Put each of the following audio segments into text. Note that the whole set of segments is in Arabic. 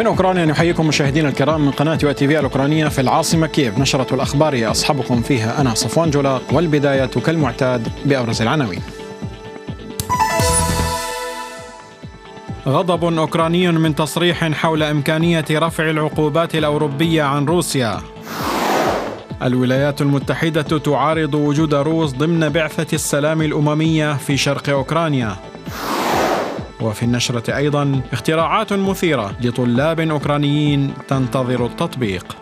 من أوكرانيا نحييكم مشاهدينا الكرام من قناة يو تي في الأوكرانية في العاصمة كييف نشرة الأخبار أصحبكم فيها أنا صفوان جولاق والبداية كالمعتاد بأبرز العناوين غضب أوكراني من تصريح حول إمكانية رفع العقوبات الأوروبية عن روسيا الولايات المتحدة تعارض وجود روس ضمن بعثة السلام الأممية في شرق أوكرانيا وفي النشرة أيضا اختراعات مثيرة لطلاب أوكرانيين تنتظر التطبيق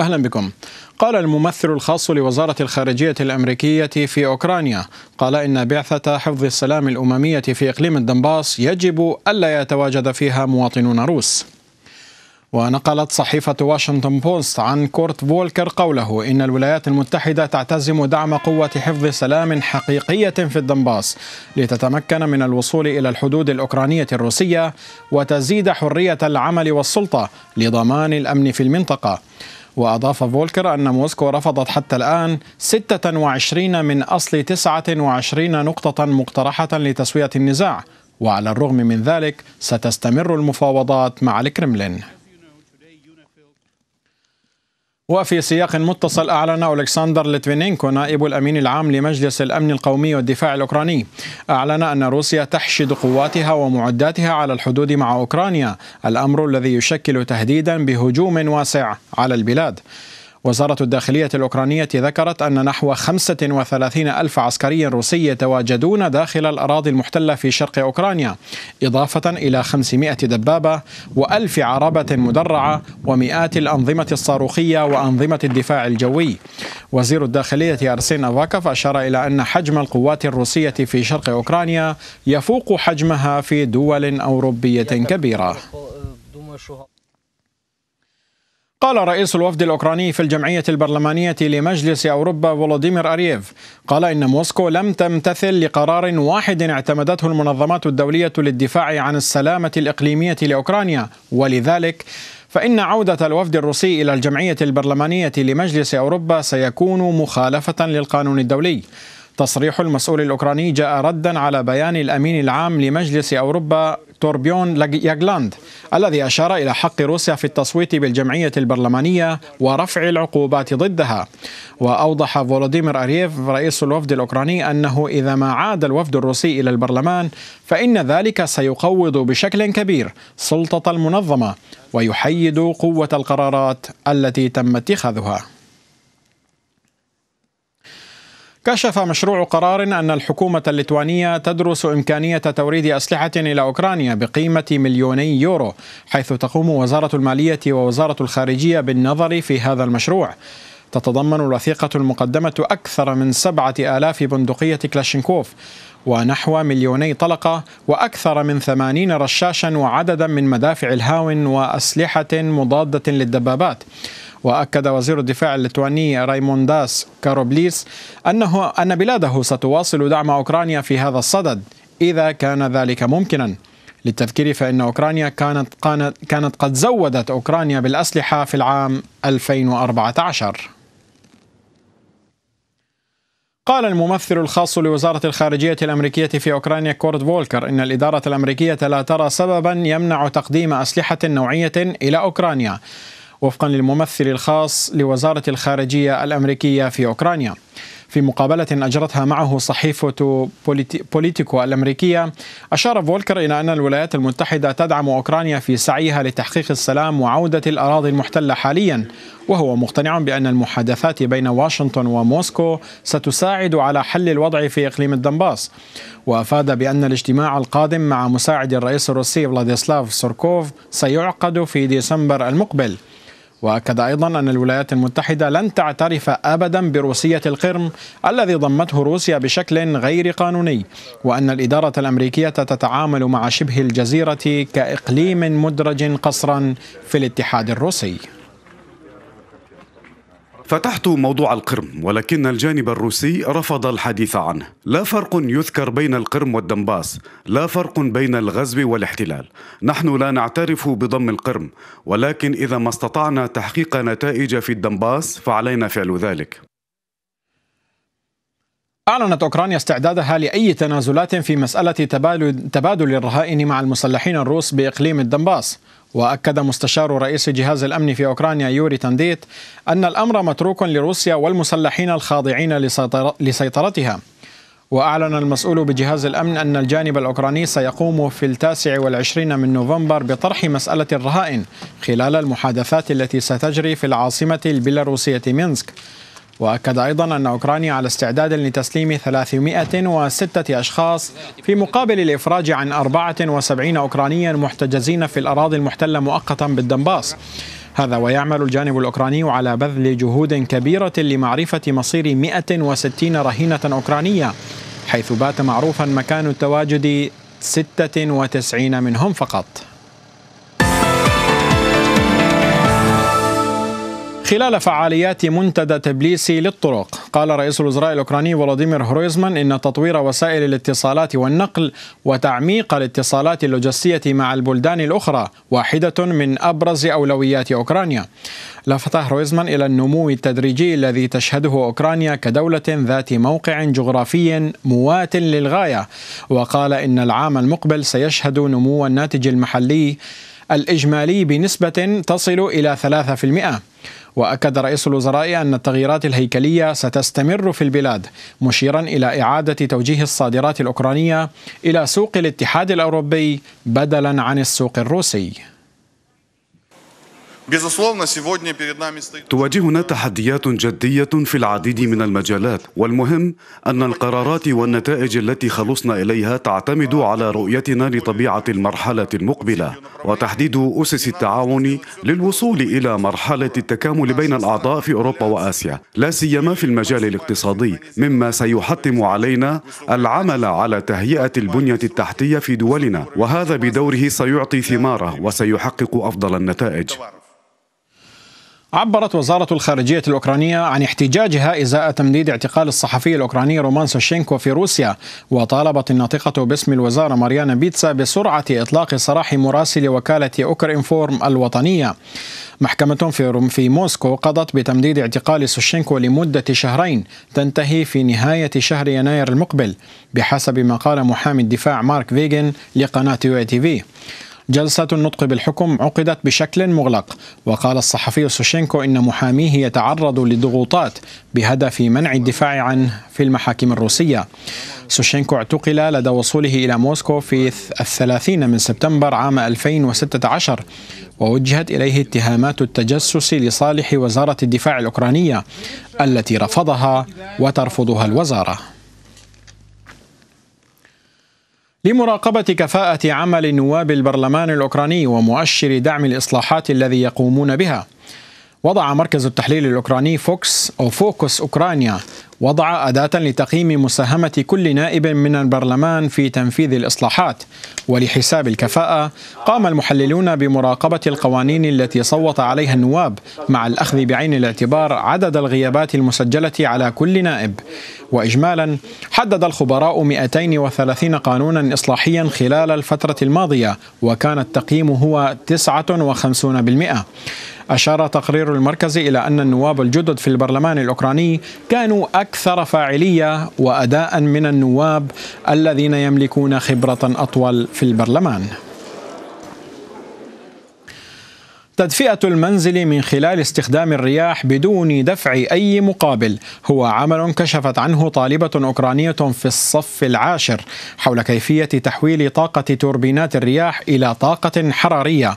أهلا بكم قال الممثل الخاص لوزارة الخارجية الأمريكية في أوكرانيا قال إن بعثة حفظ السلام الأممية في إقليم الدنباس يجب ألا يتواجد فيها مواطنون روس ونقلت صحيفة واشنطن بوست عن كورت فولكر قوله إن الولايات المتحدة تعتزم دعم قوة حفظ سلام حقيقية في الدنباس لتتمكن من الوصول إلى الحدود الأوكرانية الروسية وتزيد حرية العمل والسلطة لضمان الأمن في المنطقة وأضاف فولكر أن موسكو رفضت حتى الآن 26 من أصل 29 نقطة مقترحة لتسوية النزاع وعلى الرغم من ذلك ستستمر المفاوضات مع الكرملين وفي سياق متصل أعلن ألكسندر لتفينينكو نائب الأمين العام لمجلس الأمن القومي والدفاع الأوكراني أعلن أن روسيا تحشد قواتها ومعداتها على الحدود مع أوكرانيا الأمر الذي يشكل تهديدا بهجوم واسع على البلاد وزارة الداخلية الأوكرانية ذكرت أن نحو 35 ألف عسكري روسي يتواجدون داخل الأراضي المحتلة في شرق أوكرانيا إضافة إلى 500 دبابة وألف عربة مدرعة ومئات الأنظمة الصاروخية وأنظمة الدفاع الجوي وزير الداخلية أرسين أفاكف أشار إلى أن حجم القوات الروسية في شرق أوكرانيا يفوق حجمها في دول أوروبية كبيرة قال رئيس الوفد الأوكراني في الجمعية البرلمانية لمجلس أوروبا فولوديمير أرييف قال إن موسكو لم تمتثل لقرار واحد اعتمدته المنظمات الدولية للدفاع عن السلامة الإقليمية لأوكرانيا ولذلك فإن عودة الوفد الروسي إلى الجمعية البرلمانية لمجلس أوروبا سيكون مخالفة للقانون الدولي تصريح المسؤول الأوكراني جاء ردا على بيان الأمين العام لمجلس أوروبا توربيون ياغلاند الذي أشار إلى حق روسيا في التصويت بالجمعية البرلمانية ورفع العقوبات ضدها وأوضح فولوديمير أرييف رئيس الوفد الأوكراني أنه إذا ما عاد الوفد الروسي إلى البرلمان فإن ذلك سيقوض بشكل كبير سلطة المنظمة ويحيد قوة القرارات التي تم اتخاذها كشف مشروع قرار أن الحكومة الليتوانية تدرس إمكانية توريد أسلحة إلى أوكرانيا بقيمة مليوني يورو حيث تقوم وزارة المالية ووزارة الخارجية بالنظر في هذا المشروع تتضمن الوثيقة المقدمة أكثر من سبعة آلاف بندقية كلاشينكوف ونحو مليوني طلقة وأكثر من ثمانين رشاشا وعددا من مدافع الهاون وأسلحة مضادة للدبابات وأكد وزير الدفاع الليتواني رايمونداس كاروبليس أنه أن بلاده ستواصل دعم أوكرانيا في هذا الصدد إذا كان ذلك ممكنا للتذكير فإن أوكرانيا كانت, كانت قد زودت أوكرانيا بالأسلحة في العام 2014 قال الممثل الخاص لوزارة الخارجية الأمريكية في أوكرانيا كورد فولكر إن الإدارة الأمريكية لا ترى سببا يمنع تقديم أسلحة نوعية إلى أوكرانيا وفقا للممثل الخاص لوزارة الخارجية الأمريكية في أوكرانيا في مقابلة أجرتها معه صحيفة بوليتيكو الأمريكية أشار فولكر إلى أن الولايات المتحدة تدعم أوكرانيا في سعيها لتحقيق السلام وعودة الأراضي المحتلة حاليا وهو مقتنع بأن المحادثات بين واشنطن وموسكو ستساعد على حل الوضع في إقليم الدنباس وأفاد بأن الاجتماع القادم مع مساعد الرئيس الروسي فلاديسلاف سوركوف سيعقد في ديسمبر المقبل واكد ايضا ان الولايات المتحده لن تعترف ابدا بروسيه القرم الذي ضمته روسيا بشكل غير قانوني وان الاداره الامريكيه تتعامل مع شبه الجزيره كاقليم مدرج قصرا في الاتحاد الروسي فتحت موضوع القرم ولكن الجانب الروسي رفض الحديث عنه لا فرق يذكر بين القرم والدنباس لا فرق بين الغزو والاحتلال نحن لا نعترف بضم القرم ولكن إذا ما استطعنا تحقيق نتائج في الدنباس فعلينا فعل ذلك أعلنت أوكرانيا استعدادها لأي تنازلات في مسألة تبادل الرهائن مع المسلحين الروس بإقليم الدنباس وأكد مستشار رئيس جهاز الأمن في أوكرانيا يوري تنديت أن الأمر متروك لروسيا والمسلحين الخاضعين لسيطرتها وأعلن المسؤول بجهاز الأمن أن الجانب الأوكراني سيقوم في التاسع والعشرين من نوفمبر بطرح مسألة الرهائن خلال المحادثات التي ستجري في العاصمة البيلاروسية مينسك وأكد أيضا أن أوكرانيا على استعداد لتسليم 306 أشخاص في مقابل الإفراج عن 74 أوكرانيا محتجزين في الأراضي المحتلة مؤقتا بالدنباس هذا ويعمل الجانب الأوكراني على بذل جهود كبيرة لمعرفة مصير 160 رهينة أوكرانية حيث بات معروفا مكان التواجد 96 منهم فقط خلال فعاليات منتدى تبليسي للطرق قال رئيس الوزراء الأوكراني فولوديمير هرويزمان إن تطوير وسائل الاتصالات والنقل وتعميق الاتصالات اللوجستية مع البلدان الأخرى واحدة من أبرز أولويات أوكرانيا لفت هرويزمان إلى النمو التدريجي الذي تشهده أوكرانيا كدولة ذات موقع جغرافي موات للغاية وقال إن العام المقبل سيشهد نمو الناتج المحلي الإجمالي بنسبة تصل إلى 3% واكد رئيس الوزراء ان التغييرات الهيكليه ستستمر في البلاد مشيرا الى اعاده توجيه الصادرات الاوكرانيه الى سوق الاتحاد الاوروبي بدلا عن السوق الروسي تواجهنا تحديات جدية في العديد من المجالات والمهم أن القرارات والنتائج التي خلصنا إليها تعتمد على رؤيتنا لطبيعة المرحلة المقبلة وتحديد أسس التعاون للوصول إلى مرحلة التكامل بين الأعضاء في أوروبا وآسيا لا سيما في المجال الاقتصادي مما سيحتم علينا العمل على تهيئة البنية التحتية في دولنا وهذا بدوره سيعطي ثماره وسيحقق أفضل النتائج عبرت وزارة الخارجية الأوكرانية عن احتجاجها إزاء تمديد اعتقال الصحفي الأوكراني رومان سوشينكو في روسيا وطالبت الناطقة باسم الوزارة ماريانا بيتسا بسرعة إطلاق سراح مراسل وكالة أوكر إنفورم الوطنية محكمة في في موسكو قضت بتمديد اعتقال سوشينكو لمدة شهرين تنتهي في نهاية شهر يناير المقبل بحسب ما قال محامي الدفاع مارك فيجن لقناة يو تي في جلسة النطق بالحكم عقدت بشكل مغلق وقال الصحفي سوشينكو إن محاميه يتعرض لضغوطات بهدف منع الدفاع عنه في المحاكم الروسية سوشينكو اعتقل لدى وصوله إلى موسكو في الثلاثين من سبتمبر عام 2016 ووجهت إليه اتهامات التجسس لصالح وزارة الدفاع الأوكرانية التي رفضها وترفضها الوزارة لمراقبة كفاءة عمل نواب البرلمان الأوكراني ومؤشر دعم الإصلاحات الذي يقومون بها وضع مركز التحليل الأوكراني فوكس أو فوكس أوكرانيا وضع أداة لتقييم مساهمة كل نائب من البرلمان في تنفيذ الإصلاحات ولحساب الكفاءة قام المحللون بمراقبة القوانين التي صوت عليها النواب مع الأخذ بعين الاعتبار عدد الغيابات المسجلة على كل نائب وإجمالا حدد الخبراء 230 قانونا إصلاحيا خلال الفترة الماضية وكان التقييم هو 59% أشار تقرير المركز إلى أن النواب الجدد في البرلمان الأوكراني كانوا أكثر فاعلية وأداء من النواب الذين يملكون خبرة أطول في البرلمان تدفئة المنزل من خلال استخدام الرياح بدون دفع أي مقابل هو عمل كشفت عنه طالبة أوكرانية في الصف العاشر حول كيفية تحويل طاقة توربينات الرياح إلى طاقة حرارية.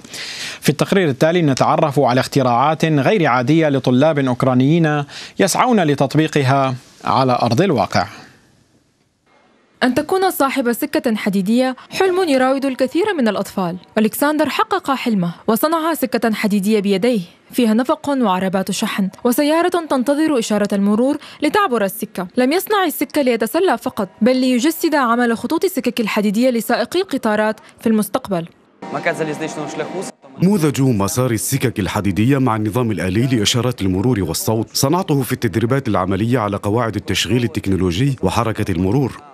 في التقرير التالي نتعرف على اختراعات غير عادية لطلاب أوكرانيين يسعون لتطبيقها على أرض الواقع. أن تكون صاحب سكة حديدية حلم يراود الكثير من الأطفال ألكسندر حقق حلمه وصنع سكة حديدية بيديه فيها نفق وعربات شحن وسيارة تنتظر إشارة المرور لتعبر السكة لم يصنع السكة ليتسلى فقط بل ليجسد عمل خطوط السكك الحديدية لسائقي القطارات في المستقبل نموذج مسار السكك الحديدية مع النظام الآلي لإشارات المرور والصوت صنعته في التدريبات العملية على قواعد التشغيل التكنولوجي وحركة المرور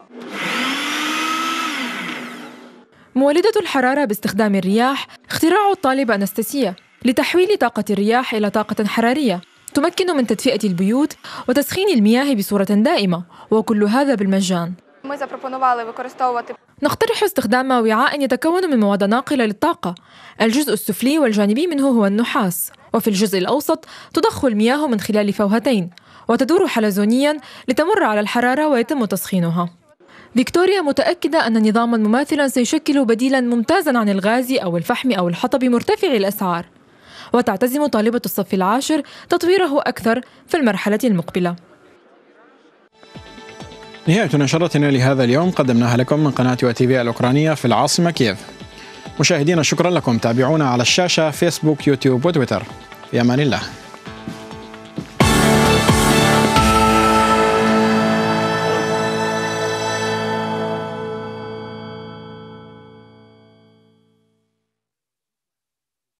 مولدة الحرارة باستخدام الرياح اختراع الطالبة أنستاسيا لتحويل طاقة الرياح إلى طاقة حرارية تمكن من تدفئة البيوت وتسخين المياه بصورة دائمة وكل هذا بالمجان نقترح استخدام وعاء يتكون من مواد ناقلة للطاقة الجزء السفلي والجانبي منه هو النحاس وفي الجزء الأوسط تضخ المياه من خلال فوهتين وتدور حلزونيا لتمر على الحرارة ويتم تسخينها فيكتوريا متأكدة أن نظاما مماثلا سيشكل بديلا ممتازا عن الغاز أو الفحم أو الحطب مرتفع الأسعار وتعتزم طالبة الصف العاشر تطويره أكثر في المرحلة المقبلة نهاية نشرتنا لهذا اليوم قدمناها لكم من قناة تي في الأوكرانية في العاصمة كييف مشاهدينا شكرا لكم تابعونا على الشاشة فيسبوك يوتيوب وتويتر في أمان الله